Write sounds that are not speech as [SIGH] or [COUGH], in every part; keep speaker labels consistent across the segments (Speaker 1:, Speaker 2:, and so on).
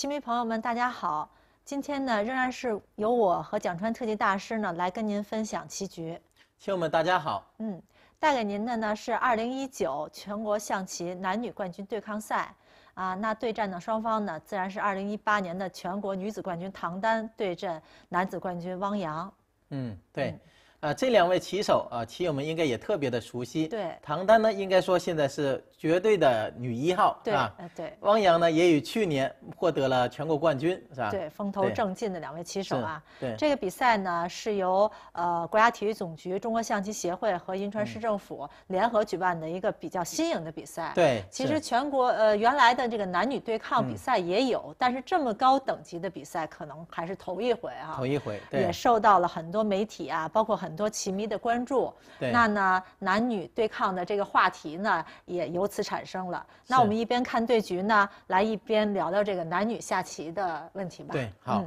Speaker 1: 亲迷朋友们，大家好！今天呢，仍然是由我和蒋川特级大师呢来跟您分享棋局。
Speaker 2: 亲们，大家好。嗯，
Speaker 1: 带给您的呢是二零一九全国象棋男女冠军对抗赛，啊，那对战的双方呢，自然是二零一八年的全国女子冠军唐丹对阵男子冠军汪洋。
Speaker 2: 嗯，对。啊，这两位棋手啊，棋友们应该也特别的熟悉。对，唐丹呢，应该说现在是绝对的女一号，对吧？对，汪洋呢，也与去年获得了全国冠军，是吧？对，
Speaker 1: 风头正劲的两位棋手啊。对，这个比赛呢，是由呃国家体育总局、中国象棋协会和银川市政府联合举办的一个比较新颖的比赛。对，其实全国呃原来的这个男女对抗比赛也有，但是这么高等级的比赛可能还是头一回啊。头
Speaker 2: 一回，也受
Speaker 1: 到了很多媒体啊，包括很。很多棋迷的关注，
Speaker 2: 那呢
Speaker 1: 男女对抗的这个话题呢，也由此产生了。那我们一边看对局呢，来一边聊聊这个男女下棋的问题吧。对，好，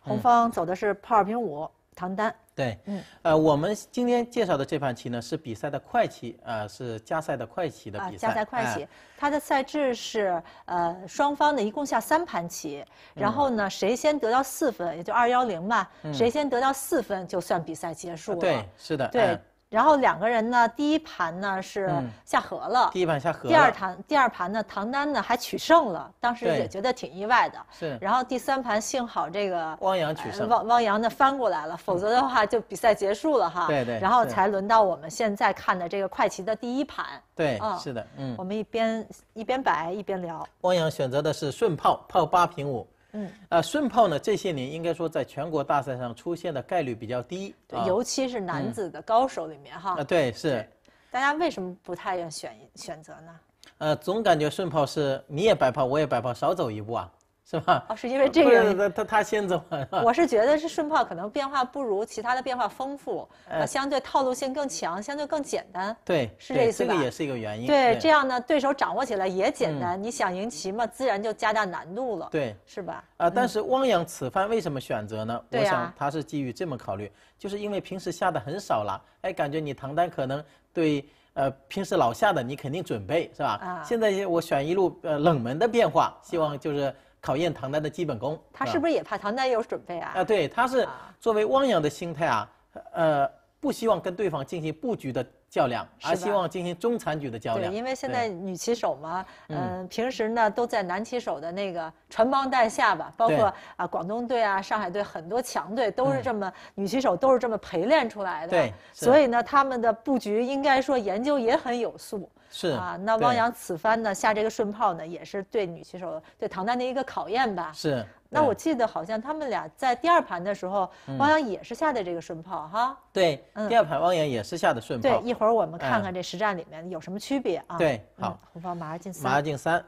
Speaker 1: 红方走的是炮二平五。唐丹
Speaker 2: 对，嗯，呃，我们今天介绍的这盘棋呢，是比赛的快棋，啊，是加赛的快棋的比赛。啊，加赛快棋，
Speaker 1: 它的赛制是，呃，双方呢一共下三盘棋，然后呢，谁先得到四分，也就二幺零吧，谁先得到四分就算比赛结束了。对，
Speaker 2: 是的，对。
Speaker 1: 然后两个人呢，第一盘呢是下河了，第
Speaker 2: 一盘下河。第二盘，
Speaker 1: 第二盘呢，唐丹呢还取胜了，当时也觉得挺意外的。是。然后第三盘幸好这个汪洋取胜，汪汪洋呢翻过来了，否则的话就比赛结束了哈。对对。然后才轮到我们现在看的这个快棋的第一盘。
Speaker 2: 对，是的，嗯。我们
Speaker 1: 一边一边摆一边聊。
Speaker 2: 汪洋选择的是顺炮，炮八平五。嗯，呃，顺炮呢，这些年应该说在全国大赛上出现的概率比较低，对，尤其是男子
Speaker 1: 的高手里面哈。啊，对，是，大家为什么不太愿选选择呢？
Speaker 2: 呃，总感觉顺炮是你也白跑，我也白跑，少走一步啊。是吧？哦，是因为这个。不是，他他他先走。[LAUGHS] 我
Speaker 1: 是觉得是顺炮可能变化不如其他的变化丰富，呃，相对套路性更强，相对更简单。对，
Speaker 2: 是这意思。这个也是一个原因。对，这样
Speaker 1: 呢，对手掌握起来也简单。你想赢棋嘛，自然就加大难度了。对。
Speaker 2: 是吧？啊，但是汪洋此番为什么选择呢？我想他是基于这么考虑，就是因为平时下的很少了，哎，感觉你唐丹可能对呃平时老下的你肯定准备是吧？啊。现在我选一路呃冷门的变化，希望就是。考验唐丹的基本功，他是不
Speaker 1: 是也怕唐丹有准备啊？啊，
Speaker 2: 对，他是作为汪洋的心态啊，呃，不希望跟对方进行布局的较量，而希望进行中残局的较量。因为现在
Speaker 1: 女棋手嘛，嗯，平时呢都在男棋手的那个传帮带下吧，包括啊广东队啊、上海队很多强队都是这么女棋手都是这么陪练出来的，对，所以呢，他们的布局应该说研究也很有素。是啊，那汪洋此番呢下这个顺炮呢，也是对女棋手对唐丹的一个考验吧？是。那我记得好像他们俩在第二盘的时候，汪洋也是下的这个顺炮哈。
Speaker 2: 对，第二盘汪洋也是下的顺炮。对，一会
Speaker 1: 儿我们看看这实战里面有什么区别啊？对，好。红方马二进三。马二
Speaker 2: 进三，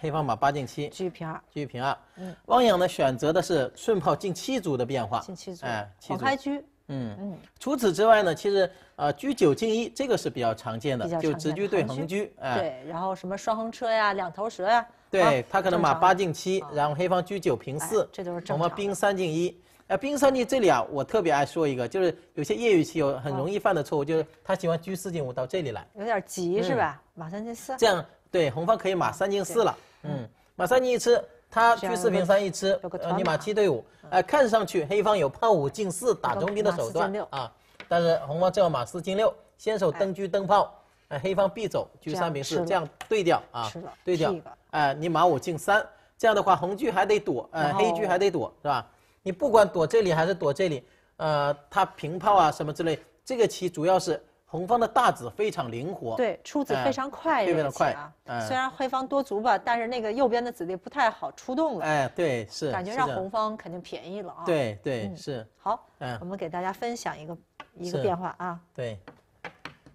Speaker 2: 黑方马八进七。继续平二。继续平二。嗯。汪洋呢选择的是顺炮进七卒的变化。进七卒。哎。跑开车。嗯，除此之外呢，其实呃，居九进一这个是比较常见的，就直居对横居，哎，
Speaker 1: 对，然后什么双横车呀，两头蛇呀，对他可能马八
Speaker 2: 进七，然后黑方居九平四，这都是我们兵三进一，哎，兵三进一这里啊，我特别爱说一个，就是有些业余棋友很容易犯的错误，就是他喜欢居四进五到这里来，有点急是吧？
Speaker 1: 马三进四，这
Speaker 2: 样对红方可以马三进四了，嗯，马三进一吃。他车四平三一吃，呃，你马七对五，哎，看上去黑方有炮五进四打中兵的手段啊，但是红方好马四进六，先手蹬车蹬炮，哎，黑方必走车三平四，这样对掉啊，对掉，哎，你马五进三，这样的话红车还得躲，哎，黑车还得躲，是吧？你不管躲这里还是躲这里，呃，他平炮啊什么之类，这个棋主要是。红方的大子非常灵活，对，出子非常快，非常的快啊！虽然
Speaker 1: 黑方多卒吧，但是那个右边的子力不太好出动了，
Speaker 2: 哎，对，是，感觉让红
Speaker 1: 方肯定便宜了啊！对
Speaker 2: 对，是。
Speaker 1: 好，嗯，我们给大家分享一个一个变化啊，
Speaker 2: 对，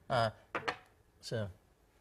Speaker 2: 啊，是。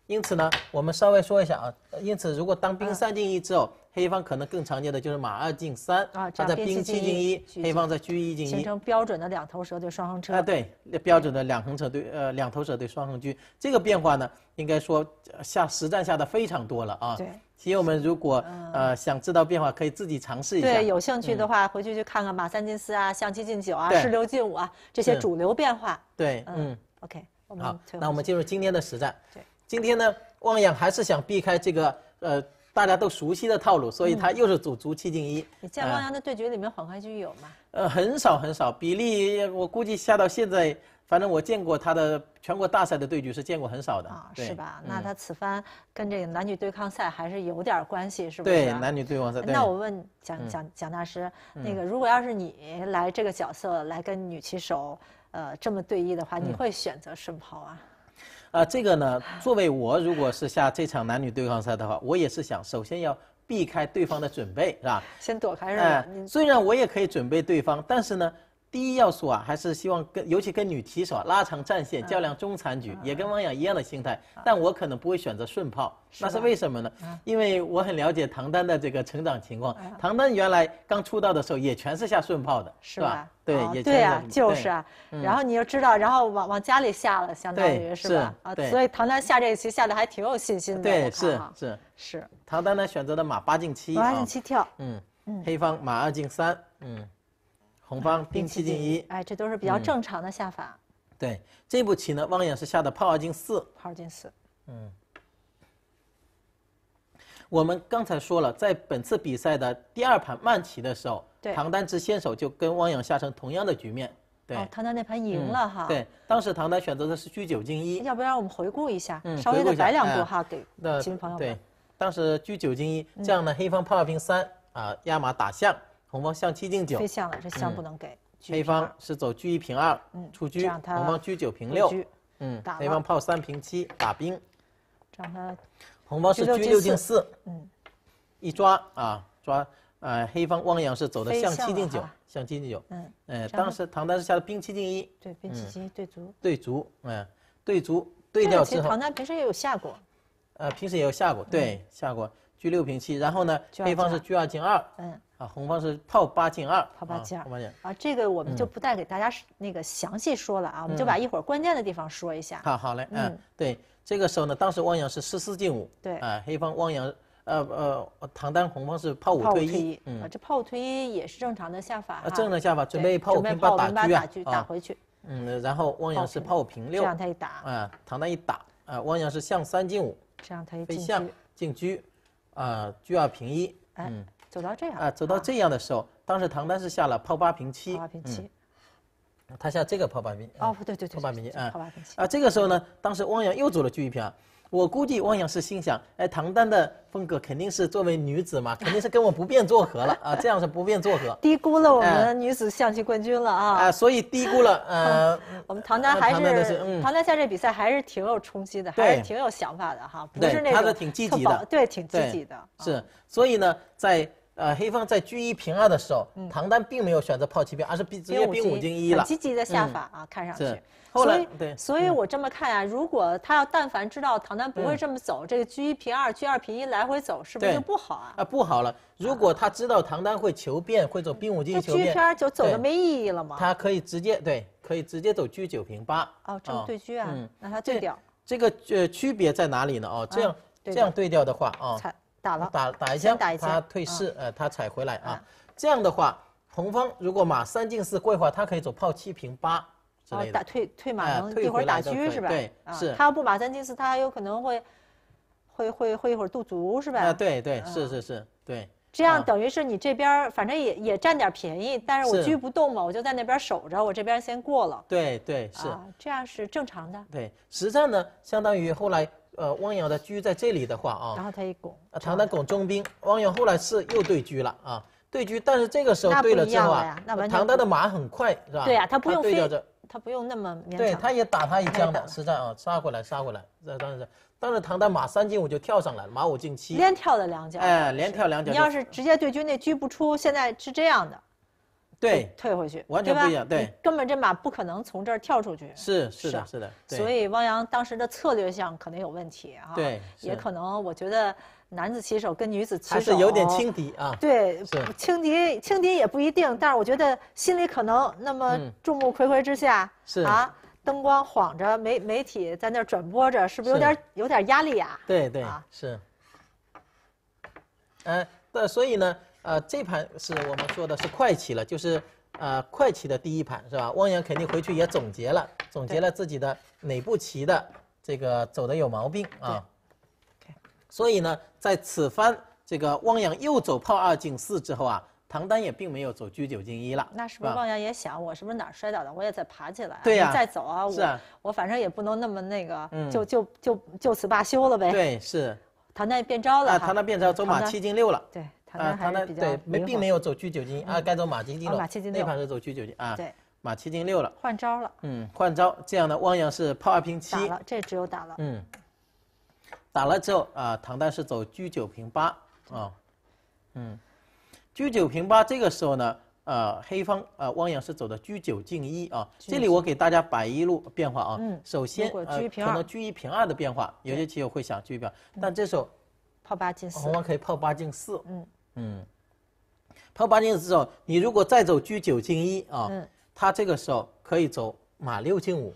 Speaker 2: 因此呢，我们稍微说一下啊。因此，如果当兵三进一之后，黑方可能更常见的就是马二进三，啊，加在兵七进一，黑方在车一进一，形成
Speaker 1: 标准的两头蛇对双横车。啊，对，
Speaker 2: 标准的两横车对呃两头蛇对双横车。这个变化呢，应该说下实战下的非常多了啊。对，棋友们如果呃想知道变化，可以自己尝试一下。对，有兴趣的
Speaker 1: 话，回去去看看马三进四啊，象七进九啊，士六进五啊，这些主流变化。
Speaker 2: 对，嗯。
Speaker 1: OK，好，那我们
Speaker 2: 进入今天的实战。对。今天呢，汪洋还是想避开这个呃大家都熟悉的套路，所以他又是组足七进一。你见汪洋
Speaker 1: 的对决里面缓开局有吗？
Speaker 2: 呃，很少很少，比例我估计下到现在，反正我见过他的全国大赛的对局是见过很少的。啊，是吧？那他
Speaker 1: 此番跟这个男女对抗赛还是有点关系，是吧？对，
Speaker 2: 男女对抗赛。那我
Speaker 1: 问蒋蒋蒋大师，那个如果要是你来这个角色来跟女棋手呃这么对弈的话，你会选择顺炮啊？
Speaker 2: 啊，这个呢，作为我如果是下这场男女对抗赛的话，我也是想首先要避开对方的准备，是吧？
Speaker 1: 先躲开是吧？虽
Speaker 2: 然我也可以准备对方，但是呢。第一要素啊，还是希望跟尤其跟女棋手拉长战线较量中残局，也跟汪洋一样的心态。但我可能不会选择顺炮，那是为什么呢？因为我很了解唐丹的这个成长情况。唐丹原来刚出道的时候也全是下顺炮的，是吧？对，也对啊，就是啊。
Speaker 1: 然后你又知道，然后往往家里下了，相当于是吧？啊，所以唐丹下这棋下的还挺有信心的，对，是是是，
Speaker 2: 唐丹呢选择的马八进七马八进七跳。嗯嗯，黑方马二进三，嗯。红方兵七进一，哎，
Speaker 1: 这都是比较正常的下法。
Speaker 2: 对，这步棋呢，汪洋是下的炮二进四。炮二进四。嗯。我们刚才说了，在本次比赛的第二盘慢棋的时候，唐丹之先手就跟汪洋下成同样的局面。对，
Speaker 1: 唐丹那盘赢了哈。对，
Speaker 2: 当时唐丹选择的是车九进一。要
Speaker 1: 不然我们回顾一下，稍微的摆两步哈，对，
Speaker 2: 几位朋友们。对，当时车九进一，这样呢，黑方炮二平三啊，压马打象。红方象七进九，飞象了，这象不能给。黑方是走车一平二，嗯，出车，红方车九平六，嗯，黑方炮三平七，打兵。让他。红方是车六进四，嗯，一抓啊，抓，呃，黑方汪洋是走的象七进九，象七进九，嗯，哎，当时唐丹是下的兵七进一，
Speaker 1: 对，兵七进一，对卒，
Speaker 2: 对卒，嗯，对卒，对掉之后。唐
Speaker 1: 丹平时也有下过，
Speaker 2: 呃，平时也有下过，对，下过。居六平七，然后呢，黑方是居二进二，嗯，啊，红方是炮八进二，炮八进二，
Speaker 1: 啊，这个我们就不带给大家那个详细说了啊，我们就把一会儿关键的地方说一下。
Speaker 2: 好好嘞，嗯，对，这个时候呢，当时汪洋是十四进五，对，啊，黑方汪洋，呃呃，唐丹红方是炮五退一，嗯，这
Speaker 1: 炮五退一也是正常的下法正常的下法，准备炮五平八打车，打回
Speaker 2: 去，嗯，然后汪洋是炮五平六，这样他一打，啊，唐丹一打，啊，汪洋是象三进五，
Speaker 1: 这样他一进象
Speaker 2: 进车，啊，车二平一，嗯，走到这样啊，走到这样的时候，当时唐丹是下了炮八平七，炮八平七，他下这个炮八平，哦，对对对，炮八平七，平七，啊，这个时候呢，当时汪洋又走了车一平二。我估计汪洋是心想，哎，唐丹的风格肯定是作为女子嘛，[LAUGHS] 肯定是跟我不便作和了啊，[LAUGHS] 这样是不便作和。
Speaker 1: 低估了我们女子象棋冠军了啊！啊，所以低估了。[LAUGHS] 呃，我们唐丹还是唐丹下这比赛还是挺有冲击的，还是挺有想法的哈，不是那个。他是挺积极的，对，挺积极的。
Speaker 2: 是，所以呢，在呃黑方在车一平二的时候，唐丹并没有选择炮七兵，而是直接兵五进一了。积极的下法
Speaker 1: 啊，看上去。所以，所以我这么看啊，如果他要但凡知道唐丹不会这么走，这个居一平二，居二平一来回走，是不是就不好
Speaker 2: 啊？啊，不好了！如果他知道唐丹会求变，会走兵五进。那居一平二就走的没
Speaker 1: 意义了吗？他
Speaker 2: 可以直接对，可以直接走居九平八。
Speaker 1: 哦，这样对居啊？嗯，那他对掉。
Speaker 2: 这个呃区别在哪里呢？哦，这样这样对掉的话啊，踩打了，打打一下，他退四，呃，他踩回来啊。这样的话，红方如果马三进四过一会儿，他可以走炮七平八。哦，打退
Speaker 1: 退马能一会儿打车是吧？对，是他要不马三进四，他有可能会，会会会一会儿渡足是吧？啊，对对，是
Speaker 2: 是是，对。
Speaker 1: 这样等于是你这边反正也也占点便宜，但是我车不动嘛，我就在那边守着，我这边先过了。
Speaker 2: 对对是，
Speaker 1: 这样是正常的。
Speaker 2: 对，实战呢，相当于后来呃，汪洋的车在这里的话啊，然后他一拱，唐的拱中兵，汪洋后来是又对车了啊，对车，但是这个时候对了之后啊，唐代的马很快是吧？对呀，他不用飞。
Speaker 1: 他不用那么勉强，对，他
Speaker 2: 也打他一枪的，实战啊，杀过来，杀过来，这当时当时唐代马三进五就跳上来，了，马五进七，连
Speaker 1: 跳了两脚，哎，
Speaker 2: 连跳两脚。你要是
Speaker 1: 直接对军那狙不出，现在是这样的，
Speaker 2: 对，退回去，完全不一样，对，
Speaker 1: 根本这马不可能从这儿跳出去，是是的，是
Speaker 2: 的，所以
Speaker 1: 汪洋当时的策略上可能有问题啊，对，也可能，我觉得。男子棋手跟女子棋手还是有点轻敌
Speaker 2: 啊。对，
Speaker 1: 轻敌轻敌也不一定，但是我觉得心里可能那么众目睽睽之下，是啊，灯光晃着，媒媒体在那儿转播着，是不是有点有点压力呀？
Speaker 2: 对对，是。嗯，那所以呢，呃，这盘是我们说的是快棋了，就是呃快棋的第一盘是吧？汪洋肯定回去也总结了，总结了自己的哪步棋的这个走的有毛病啊。所以呢，在此番这个汪洋又走炮二进四之后啊，唐丹也并没有走车九进一了。那是不是汪洋
Speaker 1: 也想，我是不是哪儿摔倒了？我也再爬起来，再走啊？我啊，我反正也不能那么那个，就就就就此罢休了呗。
Speaker 2: 对，是。
Speaker 1: 唐丹变招了啊！唐丹变招，走马七进六
Speaker 2: 了。对，唐丹啊，唐丹对，并并没有走车九进一啊，该走马七进六。啊，马七进六。那盘是走车九进啊。对，马七进六了。换招了。嗯，换招。这样呢，汪洋是炮二平七。打了，
Speaker 1: 这只有打了。
Speaker 2: 嗯。打了之后啊，唐丹是走车九平八啊，嗯，车九平八这个时候呢，呃，黑方呃汪洋是走的车九进一啊。这里我给大家摆一路变化啊，嗯，首先可能车一平二的变化，有些棋友会想车一平二，但这时候炮八进四，红方可以炮八进四，嗯嗯，炮八进四之后，你如果再走车九进一啊，嗯，他这个时候可以走马六进五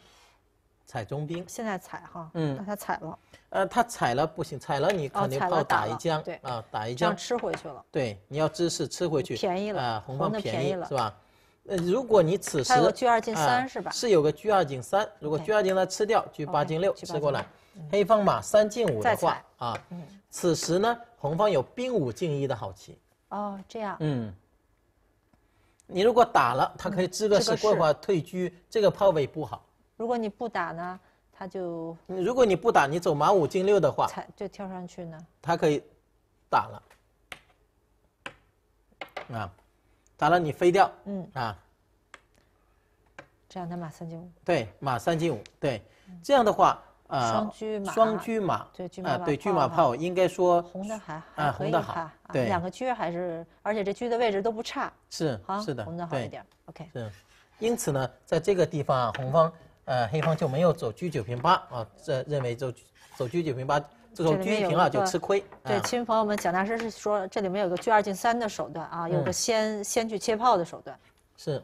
Speaker 2: 踩中兵，现在踩哈，嗯，让他踩了。呃，他踩了不行，踩了你肯定炮打一将，啊，打一将吃回去了。对，你要支士吃回去，便宜了啊，红方便宜了，是吧？呃，如果你此时啊，是有个车二进三，如果车二进三吃掉，车八进六吃过来，黑方马三进五的话啊，此时呢，红方有兵五进一的好棋。
Speaker 1: 哦，这样。
Speaker 2: 嗯，你如果打了，他可以支个士过花退车，这个炮位不好。
Speaker 1: 如果你不打呢？他就
Speaker 2: 如果你不打，你走马五进六的话，才
Speaker 1: 就跳上去呢。
Speaker 2: 他可以打了啊，打了你飞掉，嗯啊，
Speaker 1: 这样他马三进五。
Speaker 2: 对，马三进五，对，这样的话啊，双车马，双车马，对，啊对，车马炮应该说
Speaker 1: 红的还啊红的好，对，两个车还是，而且这车的位置都不差，
Speaker 2: 是是的，红的好一点。OK，是，因此呢，在这个地方啊，红方。呃，黑方就没有走车九平八啊，这认为就走车九平八，这种一平二就吃亏。对，亲
Speaker 1: 朋友们，蒋大师是说这里面有个车二进三的手段啊，有个先先去切炮的手段。
Speaker 2: 是。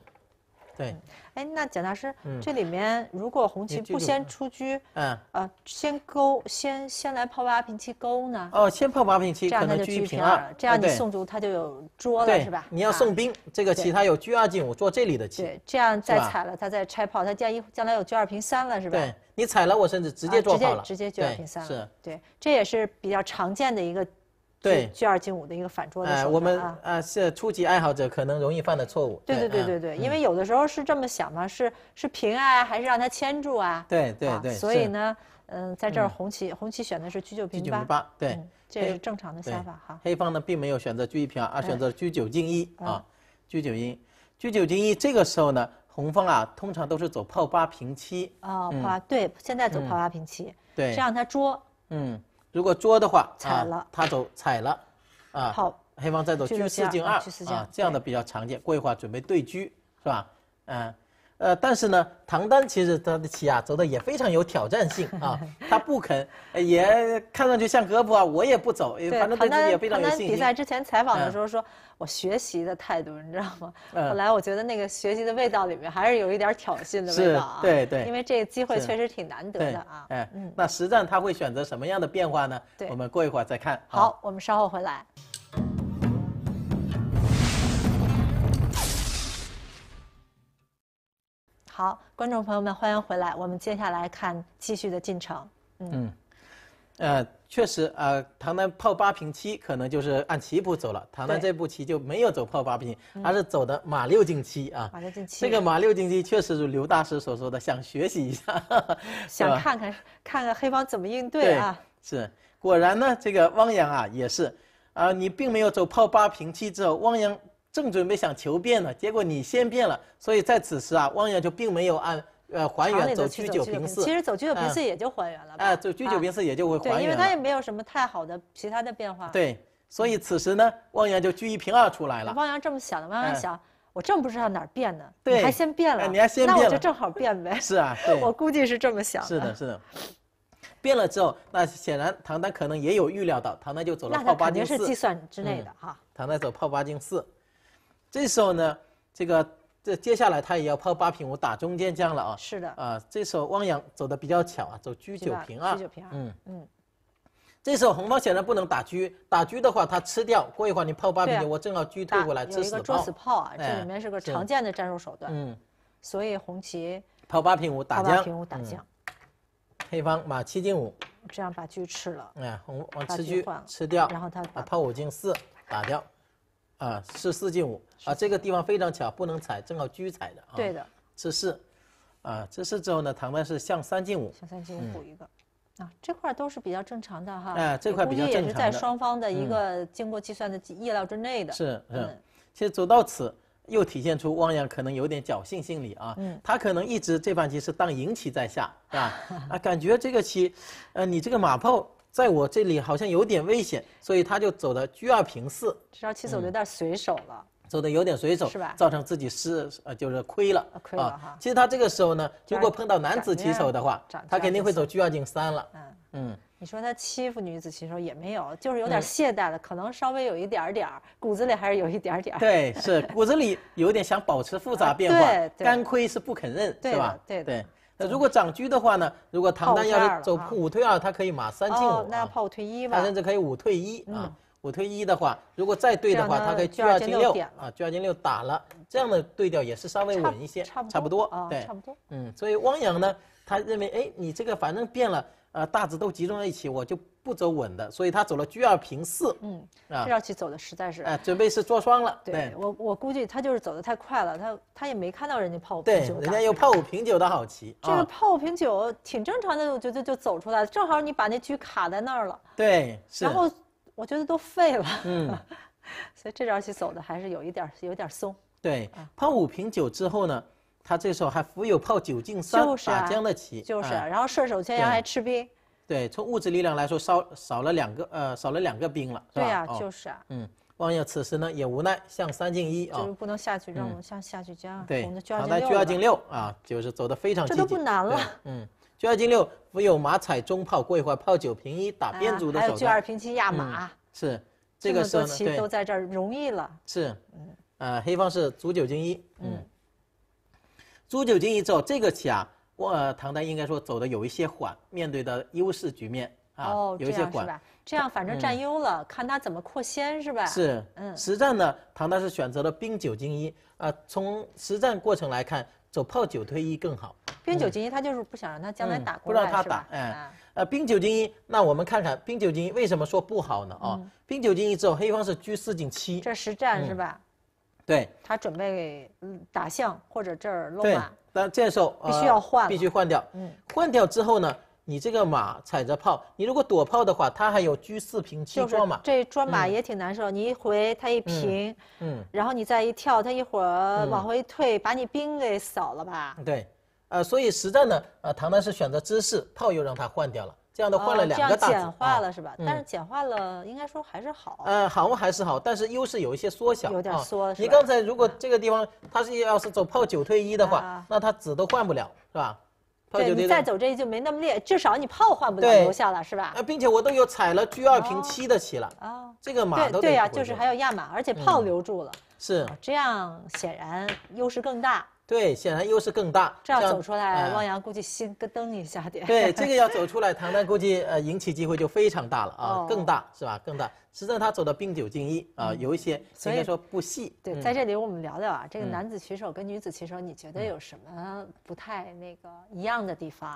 Speaker 2: 对，
Speaker 1: 哎，那蒋大师，这里面如果红棋不先出车，嗯，呃，先勾，先先来炮八平七勾呢？
Speaker 2: 哦，先炮八平七，这样他就居平二，这样你送卒
Speaker 1: 他就有捉了，是吧？你
Speaker 2: 要送兵，这个棋他有车二进五，做这里的棋，
Speaker 1: 对，这样再踩了，他再拆炮，他将一将来有车二平三了，是吧？对
Speaker 2: 你踩了，我甚至直接做炮了，直接就二平三了，是
Speaker 1: 对，这也是比较常见的一个。对，车二进五的一个反捉的时候，啊，我们
Speaker 2: 啊是初级爱好者可能容易犯的错误。对
Speaker 1: 对对对对，因为有的时候是这么想嘛，是是平啊，还是让他牵住啊？
Speaker 2: 对对对。所以呢，
Speaker 1: 嗯，在这儿红旗红旗选的是车九平八。九八，对，这是正常的下法哈。
Speaker 2: 黑方呢并没有选择车一平二，而选择车九进一啊，车九一，车九进一，这个时候呢，红方啊通常都是走炮八平七
Speaker 1: 啊，炮对，现在走炮八平七，对，是让他捉。
Speaker 2: 嗯。如果捉的话，啊，他走踩了，啊，好，黑方再走，车四进二，啊，这样的比较常见。过一会儿准备对车是吧？嗯。呃，但是呢，唐丹其实他的棋啊走的也非常有挑战性啊，[LAUGHS] 他不肯，也看上去像胳膊啊，我也不走，反正唐丹比赛之
Speaker 1: 前采访的时候说，我学习的态度，你知道吗？后来我觉得那个学习的味道里面还是有一点挑衅的味道啊，对对，因为这个机会确实挺难得的啊。
Speaker 2: 哎，那实战他会选择什么样的变化呢？我们过一会儿再看。好，
Speaker 1: 我们稍后回来。好，观众朋友们，欢迎回来。我们接下来看继续的进程。
Speaker 2: 嗯，呃，确实，呃，唐丹炮八平七，可能就是按棋谱走了。唐丹这步棋就没有走炮八平而是走的马六进七啊。马
Speaker 1: 六进七。这个马
Speaker 2: 六进七确实如刘大师所说的，想学习一下，[LAUGHS] 想看
Speaker 1: 看看看黑方怎么应对啊。
Speaker 2: 是，果然呢，这个汪洋啊也是，啊，你并没有走炮八平七之后，汪洋。正准备想求变呢，结果你先变了，所以在此时啊，汪洋就并没有按呃还原走居九平四，其实走居九平四也
Speaker 1: 就还原了。啊，
Speaker 2: 走居九平四也就会还原，对，因为他也
Speaker 1: 没有什么太好的其他的变化。
Speaker 2: 对，所以此时呢，汪洋就居一平二出来了。
Speaker 1: 汪洋这么想的，汪洋想，我正不知道哪变呢，还先变了，你还先那我就正好变呗。是啊，对，[LAUGHS] 我估计是这么想。是的，
Speaker 2: 是的，变了之后，那显然唐丹可能也有预料到，唐丹就走了炮八进四，是计算之内的哈。唐丹走炮八进四。这时候呢，这个这接下来他也要炮八平五打中间将了啊。是的。啊，这时候汪洋走的比较巧啊，走车九平二。车九平二。嗯嗯。这时候红方显然不能打车，打车的话他吃掉，过一会儿你炮八平九，我正好车退过来吃死炮。有一个捉死炮啊，这里面是个常见
Speaker 1: 的战术手段。嗯。所以红旗
Speaker 2: 炮八平五打将。八平五打将。黑方马七进五，
Speaker 1: 这样把车吃了。
Speaker 2: 哎，红吃车吃掉。然后他把炮五进四打掉。啊，是四进五啊，这个地方非常巧，不能踩，正好车踩的啊。对的，这四，啊，这是之后呢，唐们是向三进五，向三进五补一个，
Speaker 1: 啊，这块都是比较正常的哈。哎，这块常计也是在双方的一个经过计算的意料之内的。是，嗯，
Speaker 2: 其实走到此又体现出汪洋可能有点侥幸心理啊，嗯，他可能一直这盘棋是当赢棋在下，是吧？[LAUGHS] 啊，感觉这个棋，呃，你这个马炮。在我这里好像有点危险，所以他就走的居二平四。
Speaker 1: 这招棋走的有点随手了，
Speaker 2: 走的有点随手是吧？造成自己失呃就是亏了，亏了哈。其实他这个时候呢，如果碰到男子棋手的话，他肯定会走居二进三了。嗯嗯，
Speaker 1: 你说他欺负女子棋手也没有，就是有点懈怠了，可能稍微有一点点儿，骨子里还是有一点点儿。对，是
Speaker 2: 骨子里有点想保持复杂变化，对对干亏是不肯认是吧？对对。那如果长车的话呢？如果唐丹要是走五退二，他可以马三进五
Speaker 1: 啊，他甚
Speaker 2: 至可以五退一啊，五退一的话，如果再对的话，他可以车二进六啊，车二进六打了，这样的对调也是稍微稳一些，差不多，差不多，对，差不多，嗯，所以汪洋呢，他认为，哎，你这个反正变了，呃，大致都集中在一起，我就。不走稳的，所以他走了车二平四。嗯，这道
Speaker 1: 棋走的实在是。哎，准
Speaker 2: 备是捉双了。对我，
Speaker 1: 我估计他就是走的太快了，他他也没看到人家炮五。
Speaker 2: 对，人家有炮五平九的好棋。这个
Speaker 1: 炮五平九挺正常的，我觉得就走出来了，正好你把那车卡在那儿了。
Speaker 2: 对，然后
Speaker 1: 我觉得都废了。嗯，[LAUGHS] 所以这招棋走的还是有一点有点松。
Speaker 2: 对，炮五平九之后呢，他这时候还扶有炮九进三打将的棋。就是，然后
Speaker 1: 顺手牵羊还吃兵。
Speaker 2: 对，从物质力量来说少少了两个，呃，少了两个兵了，对呀，就是啊。嗯，王烨此时呢也无奈，向三进一啊。就是
Speaker 1: 不能下去让，我们像下去将。对。好的，将二进六
Speaker 2: 啊，就是走的非常。这都不难了。嗯，将二进六，我有马踩中炮，过一会儿炮九平一打边卒的手段。还有将二
Speaker 1: 平七压马。
Speaker 2: 是，这个时候呢，对，都
Speaker 1: 在这儿容易了。
Speaker 2: 是，呃，黑方是卒九进一，嗯，卒九进一之后这个棋啊。我唐代应该说走的有一些缓，面对的优势局面啊，有一些缓是吧？
Speaker 1: 这样反正占优了，看他怎么扩先是吧？是，嗯，实
Speaker 2: 战呢，唐代是选择了兵九进一，啊，从实战过程来看，走炮九退一更好。
Speaker 1: 兵九进一，他就是不想让他将来打过来是吧？不让他打，哎，
Speaker 2: 呃，兵九进一，那我们看看兵九进一为什么说不好呢？啊，兵九进一之后，黑方是居四进七，这实战是吧？对
Speaker 1: 他准备打象或者这儿露马。
Speaker 2: 那这时候必须要换，必须换掉。嗯，换掉之后呢，你这个马踩着炮，你如果躲炮的话，它还有车四平七装马。这
Speaker 1: 装马也挺难受，你一回它一平，嗯，然后你再一跳，它一会儿往回退，把你兵给扫了吧？
Speaker 2: 对，呃，所以实战呢，呃，唐丹是选择姿势，炮又让他换掉了。这样的换了两个大子这样简
Speaker 1: 化了是吧？但是简化了，应该说还是好。
Speaker 2: 嗯，行还是好，但是优势有一些缩小。有点缩了。你刚才如果这个地方他是要是走炮九退一的话，那他子都换不了，是吧？对，你再走
Speaker 1: 这就没那么烈，至少你炮换不了留下了，是吧？
Speaker 2: 并且我都有踩了车二平七的棋了啊，这个马都对对呀，就是还
Speaker 1: 要压马，而且炮留住了。是这样，显然优势更大。
Speaker 2: 对，显然优势更大。这样走出来，汪
Speaker 1: 洋估计心咯噔一下点。对，这个要
Speaker 2: 走出来，[LAUGHS] 唐丹估计呃赢棋机会就非常大了啊，更大是吧？更大。实际上他走的兵九进一啊，有一些应该说不细。对，在这
Speaker 1: 里我们聊聊啊，这个男子棋手跟女子棋手，你觉得有什么不太那个一样的地方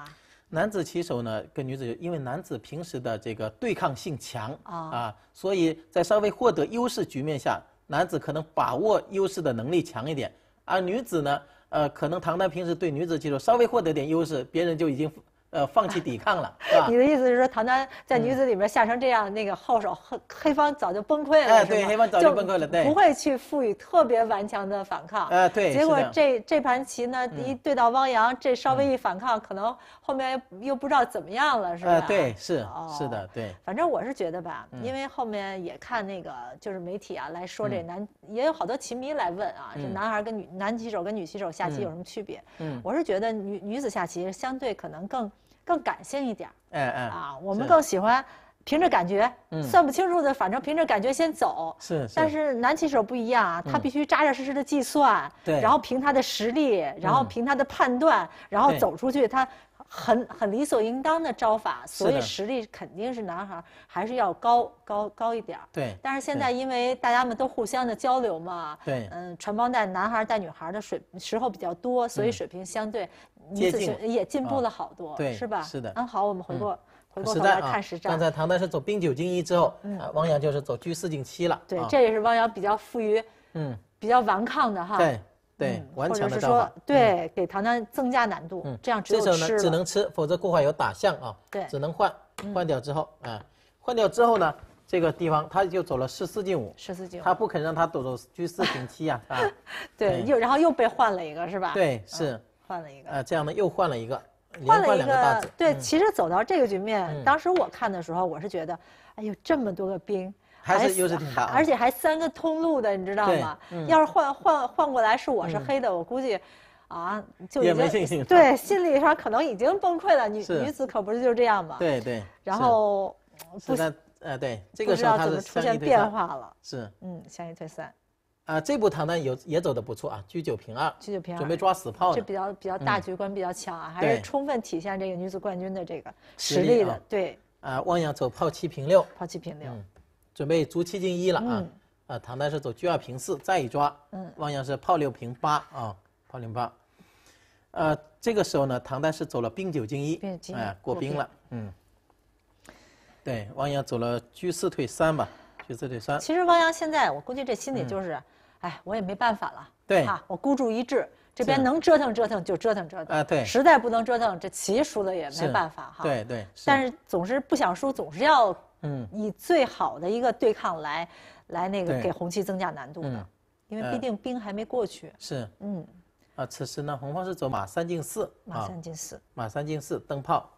Speaker 2: 男子棋手呢，跟女子因为男子平时的这个对抗性强啊，所以在稍微获得优势局面下，男子可能把握优势的能力强一点，而女子呢？呃，可能唐丹平时对女子技术稍微获得点优势，别人就已经。呃，放弃抵抗了，是吧？[LAUGHS] 你
Speaker 1: 的意思是说，唐丹在女子里面下成这样，那个后手黑黑方早就崩溃了。哎，对，黑方早就崩溃了，对。不会去赋予特别顽强的反抗。哎，对。结果这这盘棋呢，一对到汪洋，这稍微一反抗，可能后面又不知道怎么样了，是吧？对，是，是的，对。反正我是觉得吧，因为后面也看那个就是媒体啊来说这男，也有好多棋迷来问啊，这男孩跟女男棋手跟女棋手下棋有什么区别？嗯，我是觉得女女子下棋相对可能更。更感性一点，哎哎，啊，我们更喜欢凭着感觉，算不清楚的，反正凭着感觉先走。是。但是男棋手不一样啊，他必须扎扎实实的计算，对。然后凭他的实力，然后凭他的判断，然后走出去，他很很理所应当的招法，所以实力肯定是男孩还是要高高高一点。
Speaker 2: 对。但是现在因
Speaker 1: 为大家们都互相的交流嘛，对。嗯，传帮带男孩带女孩的水时候比较多，所以水平相对。接近也进步了好多，对，是吧？是的。嗯，好，我们回过回过头来看实战。刚才
Speaker 2: 唐丹是走兵九进一之后，汪洋就是走居四进七了。对，这也
Speaker 1: 是汪洋比较富于嗯，比较顽抗的哈。对
Speaker 2: 对，顽强的法。说，
Speaker 1: 对，给唐丹增加难度。嗯，这样只能吃，只能
Speaker 2: 吃，否则过快有打象啊。对，只能换，换掉之后，啊，换掉之后呢，这个地方他就走了十四进五。十四进五。他不肯让他走走居四进七啊。[LAUGHS] 对，又
Speaker 1: 然后又被换了一个，是吧？对，是。换了一个，呃，
Speaker 2: 这样呢又换了一个，换了一个对，
Speaker 1: 其实走到这个局面，当时我看的时候，我是觉得，哎呦，这么多个兵，还是优势挺大，而且还三个通路的，你知道吗？要是换换换过来是我是黑的，我估计，啊，就也没信心。对，心理上可能已经崩溃了。女女子可不是就这样嘛。对对。然后，不知道，
Speaker 2: 呃，对，这个时候怎么出现变化了？是，
Speaker 1: 嗯，相局退算。
Speaker 2: 啊，这步唐丹有也走的不错啊，居九平二，居九平二，准备抓死炮，这比
Speaker 1: 较比较大局观比较强啊，还是充分体现这个女子冠军的这个实力的，对。
Speaker 2: 啊，汪洋走炮七平六，炮七平六，准备卒七进一了啊。啊，唐丹是走居二平四再一抓，嗯，汪洋是炮六平八啊，炮零八，呃，这个时候呢，唐丹是走了兵九进一，哎，过兵了，嗯。对，汪洋走了车四退三吧，车四退三。其实汪洋现
Speaker 1: 在我估计这心里就是。哎，我也没办法了，对，哈，我孤注一掷，这边能折腾折腾就折腾折腾，啊，对，实在不能折腾，这棋输了也没办法哈，对对，但是总是不想输，总是要嗯，以最好的一个对抗来，来那个给红棋增加难度的，因为毕竟兵还没过去，是，嗯，
Speaker 2: 啊，此时呢，红方是走马三进四，马三进四，马三进四灯泡，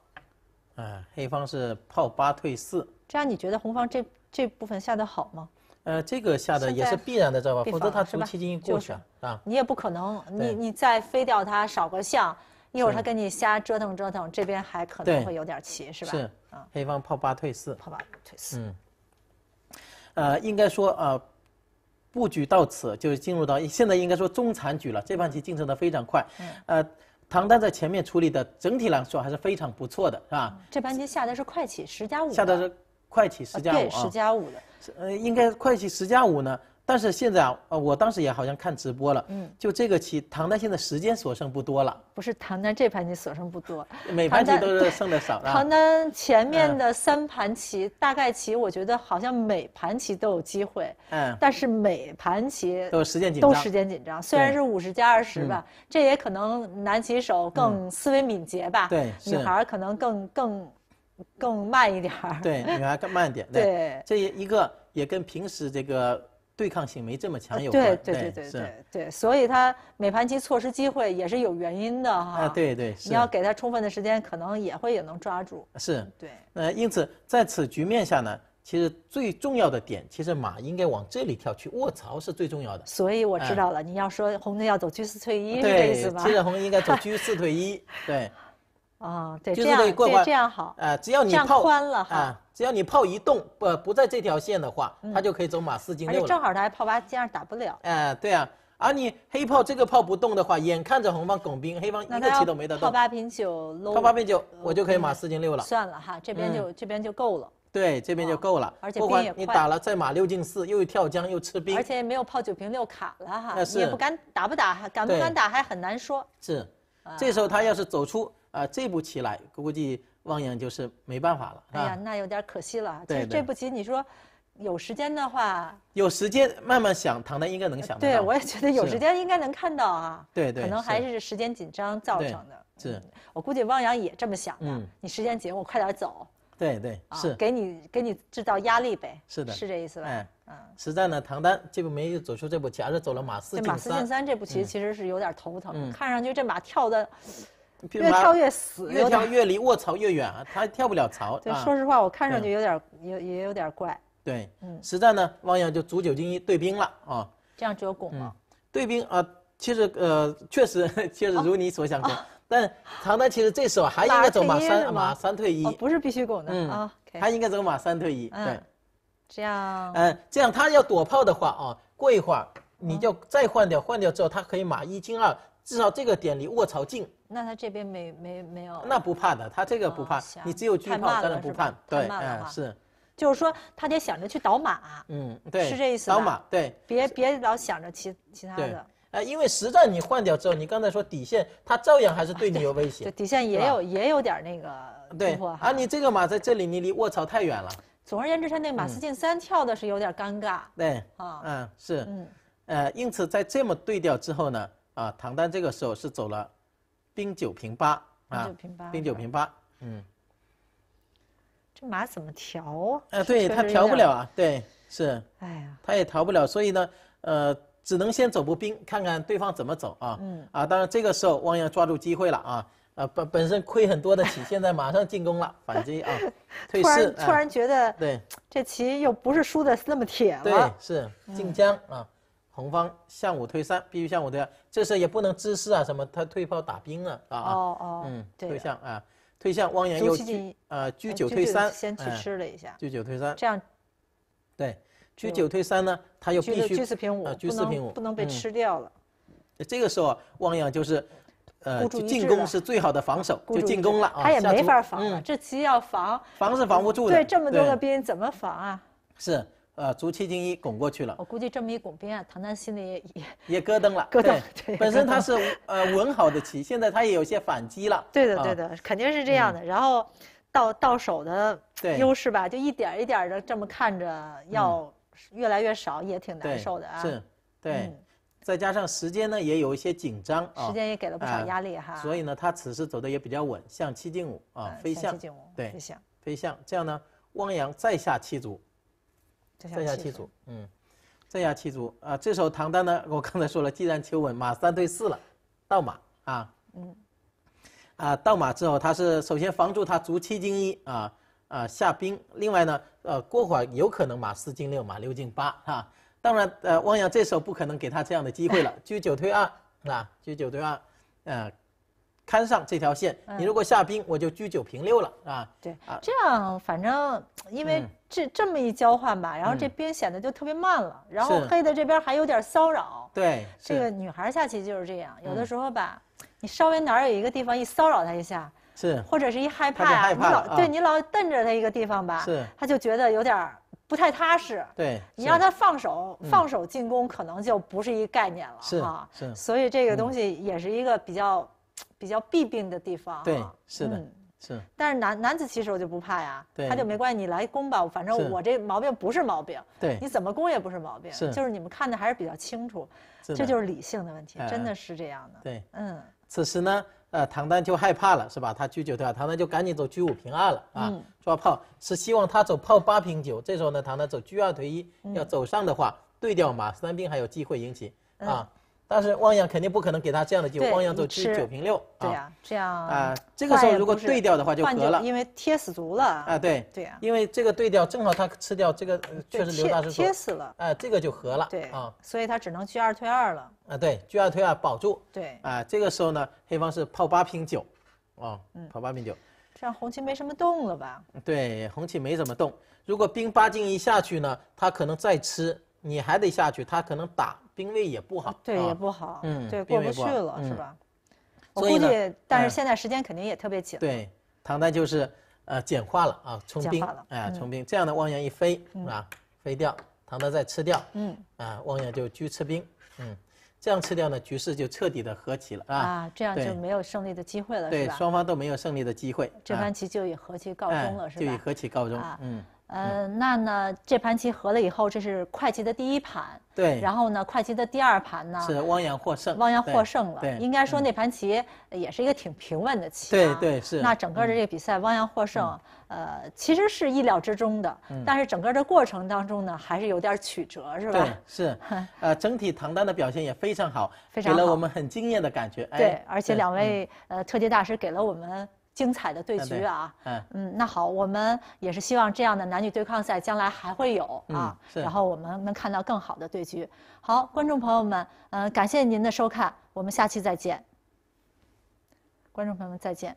Speaker 2: 哎，黑方是炮八退四，
Speaker 1: 这样你觉得红方这这部分下的好吗？
Speaker 2: 呃，这个下的也是必然的，知道吧？否则他中期进过去了啊。
Speaker 1: 你也不可能，你你再飞掉他少个象，一会儿他跟你瞎折腾折腾，这边还可能会有点棋是吧？是
Speaker 2: 啊，黑方炮八退四，炮八退四。嗯，呃，应该说呃，布局到此就进入到现在应该说中残局了。这盘棋进程的非常快，呃，唐丹在前面处理的整体来说还是非常不错的，是吧？
Speaker 1: 这盘棋下的是快棋，十加五。下的
Speaker 2: 是。快棋十加五啊，十加五的，呃，应该快棋十加五呢。但是现在啊，呃，我当时也好像看直播了，嗯，就这个棋，唐丹现在时间所剩不多了。
Speaker 1: 不是唐丹这盘棋所剩不多，每盘棋都是
Speaker 2: 剩的少。唐
Speaker 1: 丹前面的三盘棋，大概棋我觉得好像每盘棋都有机会，嗯，但是每盘棋都时间紧，都时间紧张。虽然是五十加二十吧，这也可能男棋手更思维敏捷吧，对，女孩可能更更。更慢一点儿，对，[LAUGHS] 女孩更慢一点，对。
Speaker 2: 这一个也跟平时这个对抗性没这么强有关，对对对对
Speaker 1: 对，所以她每盘棋错失机会也是有原因的哈。啊，对
Speaker 2: 对，你要给
Speaker 1: 她充分的时间，可能也会也能抓住。是，对。
Speaker 2: 呃，因此在此局面下呢，其实最重要的点，其实马应该往这里跳去，卧槽是最重要的。所以我知道
Speaker 1: 了，你要说红的要走车四退一，对，其实红应该走车
Speaker 2: 四退一，对。
Speaker 1: 啊，对，样这样好。
Speaker 2: 呃，只要你炮宽了，哈，只要你炮一动，不不在这条线的话，他就可以走马四进六了。正
Speaker 1: 好他还炮八进二打不了。
Speaker 2: 哎，对啊，而你黑炮这个炮不动的话，眼看着红方拱兵，黑方一个棋都没得动。炮八
Speaker 1: 平九，炮八
Speaker 2: 平九，我就可以马四进六了。算
Speaker 1: 了哈，这边就这边就够了。
Speaker 2: 对，这边就够了。而且不管你打了再马六进四，又跳将又吃兵，而且
Speaker 1: 没有炮九平六卡了哈，你也不敢打不打，敢不敢打还很难说。
Speaker 2: 是，这时候他要是走出。啊，这步棋来，估计汪洋就是没办法了。哎呀，
Speaker 1: 那有点可惜了。对，这步棋你说有时间的话，
Speaker 2: 有时间慢慢想，唐丹应该能想。到。对，我也觉得有时间
Speaker 1: 应该能看到啊。对对。可能还是时间紧张造成的。是。我估计汪洋也这么想的。嗯。你时间紧，我快点走。
Speaker 2: 对对。是。给
Speaker 1: 你给你制造压力呗。是的。是这意思吧？嗯
Speaker 2: 嗯。实在呢，唐丹这步没走出这步棋，而是走了马四进三。这马四进三这
Speaker 1: 步棋其实是有点头疼，看上去这马跳的。
Speaker 2: 越跳越死，越跳越离卧槽越远啊！他跳不了槽。对，说实
Speaker 1: 话，我看上去有点，也也有点怪。
Speaker 2: 对，嗯。实战呢，汪洋就卒九进一对兵了啊。这样折拱了。对兵啊，其实呃，确实 [LAUGHS] 确实如你所想的。但唐丹其实这时候还应该走马三马三退一。不是必须拱的啊。他应该走马三退一。对。
Speaker 1: 这样。嗯，
Speaker 2: 这样他要躲炮的话啊，过一会儿你就再换掉，换掉之后他可以马一进二，至少这个点离卧槽近。
Speaker 1: 那他这边没没没有，
Speaker 2: 那不怕的，他这个不怕，你只有惧怕，当然不怕。对，嗯，是，
Speaker 1: 就是说他得想着去倒马，
Speaker 2: 嗯，对，是这意思。倒马，对，
Speaker 1: 别别老想着其其他的。
Speaker 2: 哎，因为实战你换掉之后，你刚才说底线，他照样还是对你有威胁。对，底线也有
Speaker 1: 也有点那个对。啊，
Speaker 2: 你这个马在这里，你离卧槽太远了。总而言之，他那马四进
Speaker 1: 三跳的是有点尴尬。
Speaker 2: 对，啊，嗯是，嗯，呃，因此在这么对调之后呢，啊，唐丹这个时候是走了。兵九平八啊，兵九平八，嗯，
Speaker 1: 这马怎么调啊？呃，对他调不了啊，
Speaker 2: 对，是，哎呀，他也调不了，所以呢，呃，只能先走步兵，看看对方怎么走啊。嗯，啊，当然这个时候汪洋抓住机会了啊，啊本本身亏很多的棋，现在马上进攻了，[LAUGHS] 反击啊，突然突然觉得对
Speaker 1: 这棋又不是输的那么铁了，对，
Speaker 2: 是进将啊。红方向五退三，必须向五退。这时候也不能支势啊，什么？他退炮打兵了啊啊！嗯，退象啊，退象。汪洋又去啊，居九退三。先去吃了一下，居九退三。这样，对，居九退三呢，他又必须居四平五，四平五不能被吃掉了。这个时候，汪洋就是呃，进攻是最好的防守，就进攻了啊。他也没法防了，
Speaker 1: 这棋要防，
Speaker 2: 防是防不住的。对，这么多个
Speaker 1: 兵怎么防啊？
Speaker 2: 是。呃，足七进一拱过去了。我
Speaker 1: 估计这么一拱兵啊，唐丹心里也
Speaker 2: 也咯噔了。[LAUGHS] 咯噔，本身他是呃稳好的棋，现在他也有些反击了。对的，对的，
Speaker 1: 肯定是这样的。然后，到到手的优势吧，就一点一点的这么看着要越来越少，也挺难受的啊。是，
Speaker 2: 对，再加上时间呢也有一些紧张，时间也给了不少压力哈。所以呢，他此时走的也比较稳，象七进五啊，飞象，对，飞象，飞象，这样呢，汪洋再下七卒。再下七卒，嗯，再下七卒啊！这时候唐丹呢，我刚才说了，既然求稳，马三对四了，倒马啊，嗯，啊，倒马之后，他是首先防住他卒七进一啊啊，下兵。另外呢，呃，过会儿有可能马四进六，马六进八啊。当然，呃，汪洋这时候不可能给他这样的机会了，车九退二，啊，车九退二，呃，摊上这条线，你如果下兵，我就居九平六了啊！对，这
Speaker 1: 样反正因为这这么一交换吧，然后这边显得就特别慢了。然后黑的这边还有点骚扰。
Speaker 2: 对，这个
Speaker 1: 女孩下棋就是这样，有的时候吧，你稍微哪儿有一个地方一骚扰她一下，是，或者是一害怕呀，你老对，你老瞪着她一个地方吧，是，她就觉得有点不太踏实。对，你让她放手，放手进攻，可能就不是一概念了啊。是，所以这个东西也是一个比较。比较弊病的地方，对，
Speaker 2: 是的，是。
Speaker 1: 但是男男子实手就不怕呀，他就没关系，你来攻吧，反正我这毛病不是毛病，对，你怎么攻也不是毛病，是。就是你们看的还是比较清楚，这就是理性的问题，真的是这样的。对，嗯。
Speaker 2: 此时呢，呃，唐丹就害怕了，是吧？他居九对吧？唐丹就赶紧走居五平二了啊，抓炮，是希望他走炮八平九。这时候呢，唐丹走居二退一，要走上的话，对掉马三兵还有机会赢棋啊。但是汪洋肯定不可能给他这样的酒，汪洋走吃九平六，对呀，
Speaker 1: 这样啊，
Speaker 2: 这个时候如果对掉的话就和了，因
Speaker 1: 为贴死足了啊，对，对呀，
Speaker 2: 因为这个对掉正好他吃掉这个，确实刘大师说贴贴死了，哎，这个就和了，对
Speaker 1: 啊，所以他只能居二退二了，
Speaker 2: 啊，对，居二退二保住，对，啊，这个时候呢，黑方是炮八平九，哦，嗯，炮八平九，
Speaker 1: 这样红旗没什么动了吧？
Speaker 2: 对，红旗没怎么动，如果兵八进一下去呢，他可能再吃，你还得下去，他可能打。定位也不好，对，也不
Speaker 1: 好，嗯，对，过不去了，是吧？
Speaker 2: 我估计，但是现
Speaker 1: 在时间肯定也特别紧。对，
Speaker 2: 唐代就是，呃，简化了啊，冲兵，哎，冲兵，这样的汪洋一飞是吧？飞掉，唐德再吃掉，嗯，啊，汪洋就居吃兵，嗯，这样吃掉呢，局势就彻底的和棋了啊，这样就没
Speaker 1: 有胜利的机会了，对，双
Speaker 2: 方都没有胜利的机会，这盘棋
Speaker 1: 就以和棋告终了，是吧？就以和
Speaker 2: 棋告终，嗯。
Speaker 1: 呃，那呢，这盘棋和了以后，这是快棋的第一盘。对。然后呢，快棋的第二盘呢？是
Speaker 2: 汪洋获胜。汪洋获胜了。对。应
Speaker 1: 该说那盘棋也是一个挺平稳的棋。对对是。那整个的这个比赛，汪洋获胜，呃，其实是意料之中的。嗯。但是整个的过程当中呢，还是有点曲折，是吧？对，[LAUGHS]
Speaker 2: 是。呃，整体唐丹的表现也非常好，非常给了我们很惊艳的感觉。对，而且
Speaker 1: 两位呃特级大师给了我们。精彩的对局啊！嗯嗯，那好，我们也是希望这样的男女对抗赛将来还会有啊。然后我们能看到更好的对局。好，观众朋友们，嗯，感谢您的收看，我们下期再见。观众朋友们，再见。